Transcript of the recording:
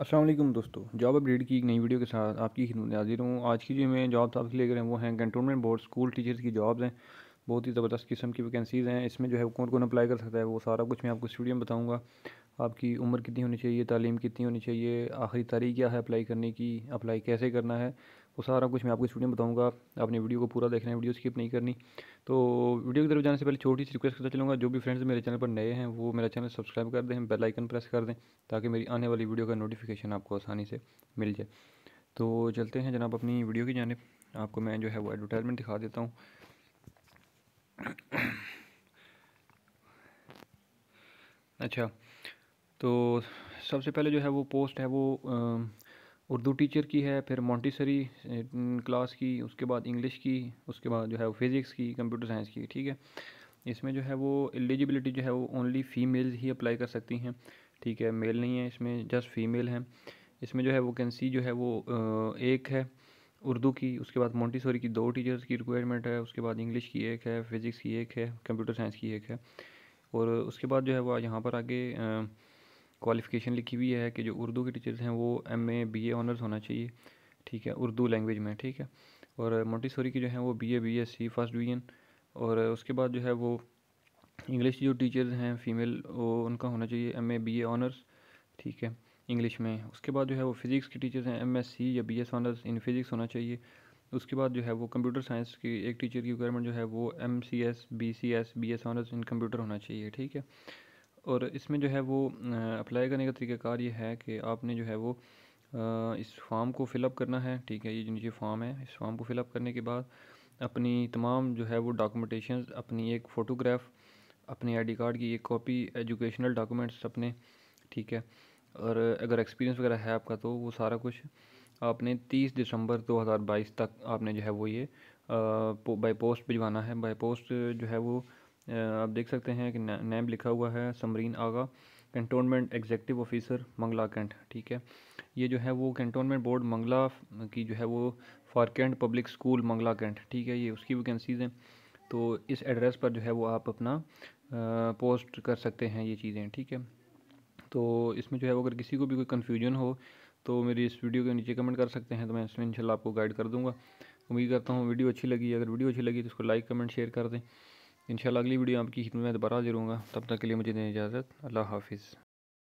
असलम दोस्तों job update की एक नई वीडियो के साथ आपकी खिदमत हाजिर हूँ आज की जो मैं जॉब्स आपसे रहे हैं वो हैं कंटोनमेंट बोर्ड स्कूल टीचर्स की जॉब्स हैं बहुत ही ज़बरदस्त किस्म की वैकेंसीज़ हैं इसमें जो है कौन कौन अप्लाई कर सकता है वो सारा कुछ मैं आपको स्टूडियो में बताऊँगा आपकी उम्र कितनी होनी चाहिए तालीम कितनी होनी चाहिए आखिरी तारीख क्या है अप्लाई करने की अप्लाई कैसे करना है वो सारा कुछ मैं आपको स्टूडियो में बताऊंगा आपने वीडियो को पूरा देखना है वीडियो स्किप नहीं करनी तो वीडियो की तरफ जाने से पहले छोटी सी रिक्वेस्ट करता चलूँगा जो भी फ्रेंड्स मेरे चैनल पर नए हैं वो मेरा चैनल सब्सक्राइब कर दें बेल आइकन प्रेस कर दें ताकि मेरी आने वाली वीडियो का नोटिफिकेशन आपको आसानी से मिल जाए तो चलते हैं जनाब अपनी वीडियो की जानब आपको मैं जो है वो एडवर्टाइजमेंट दिखा देता हूँ अच्छा तो सबसे पहले जो है वो पोस्ट है वो उर्दू टीचर की है फिर मोंटीसरी क्लास की उसके बाद इंग्लिश की उसके बाद जो है वो फिज़िक्स की कंप्यूटर साइंस की ठीक है इसमें जो है वो एलिजिबिलिटी जो है वो ओनली फ़ीमेल ही अप्लाई कर सकती हैं ठीक है मेल नहीं है इसमें जस्ट फीमेल हैं इसमें जो है वैकेंसी जो है वो एक है उर्दू की उसके बाद मोंटीसोरी की दो टीचर्स की रिक्वायरमेंट है उसके बाद इंग्लिश की एक है फिज़िक्स की एक है कंप्यूटर साइंस की एक है और उसके बाद जो है वो यहाँ पर आगे क्वालिफ़िकेशन लिखी हुई है कि जो उर्दू के टीचर्स हैं वो एम ए बी एनर्स होना चाहिए ठीक है उर्दू लैंग्वेज में ठीक है और मोटिसोरी की जो है वो B A B S C first division और उसके बाद जो है वो इंग्लिश जो टीचर्स हैं फीमेल वो उनका होना चाहिए एम ए बी एनर्स ठीक है इंग्लिश में उसके बाद जो है वो फिज़िक्स के टीचर्स हैं एम एस सी या B S honours in physics होना चाहिए उसके बाद जो है वो कंप्यूटर साइंस की एक टीचर की रिक्वायरमेंट जो है वो M C S B C S B S honours in computer होना चाहिए ठीक है और इसमें जो है वो अप्लाई करने का तरीकाकार ये है कि आपने जो है वो इस फॉर्म को फिलअप करना है ठीक है ये जो नीचे फॉर्म है इस फॉर्म को फिलअप करने के बाद अपनी तमाम जो है वो डॉक्यूमेंटेशन अपनी एक फ़ोटोग्राफ अपने आईडी कार्ड की एक कॉपी एजुकेशनल डॉक्यूमेंट्स अपने ठीक है और अगर एक्सपीरियंस वगैरह है आपका तो वो सारा कुछ आपने 30 दिसंबर 2022 तक आपने जो है वो ये बाई पोस्ट भिजवाना है बाई पोस्ट जो है वो आप देख सकते हैं कि नेम लिखा हुआ है Samreen Agha cantonment executive officer Mangla cantt ठीक है ये जो है वो कंटोनमेंट बोर्ड मंगला की जो है वो फारकेंट पब्लिक स्कूल मंगला कैंट ठीक है ये उसकी वैकेंसीज़ हैं तो इस एड्रेस पर जो है वो आप अपना आ, पोस्ट कर सकते हैं ये चीज़ें ठीक है तो इसमें जो है वो अगर किसी को भी कोई कन्फ्यूजन हो तो मेरी इस वीडियो के नीचे कमेंट कर सकते हैं तो मैं इसमें इनशाला आपको गाइड कर दूँगा उम्मीद करता हूँ वीडियो अच्छी लगी अगर वीडियो अच्छी लगी तो उसको लाइक कमेंट शेयर कर दें इंशाल्लाह अगली वीडियो आपकी खिदमत में दोबारा हाजिर होगा तब तक के लिए मुझे दें इजाज़त अल्लाह हाफिज़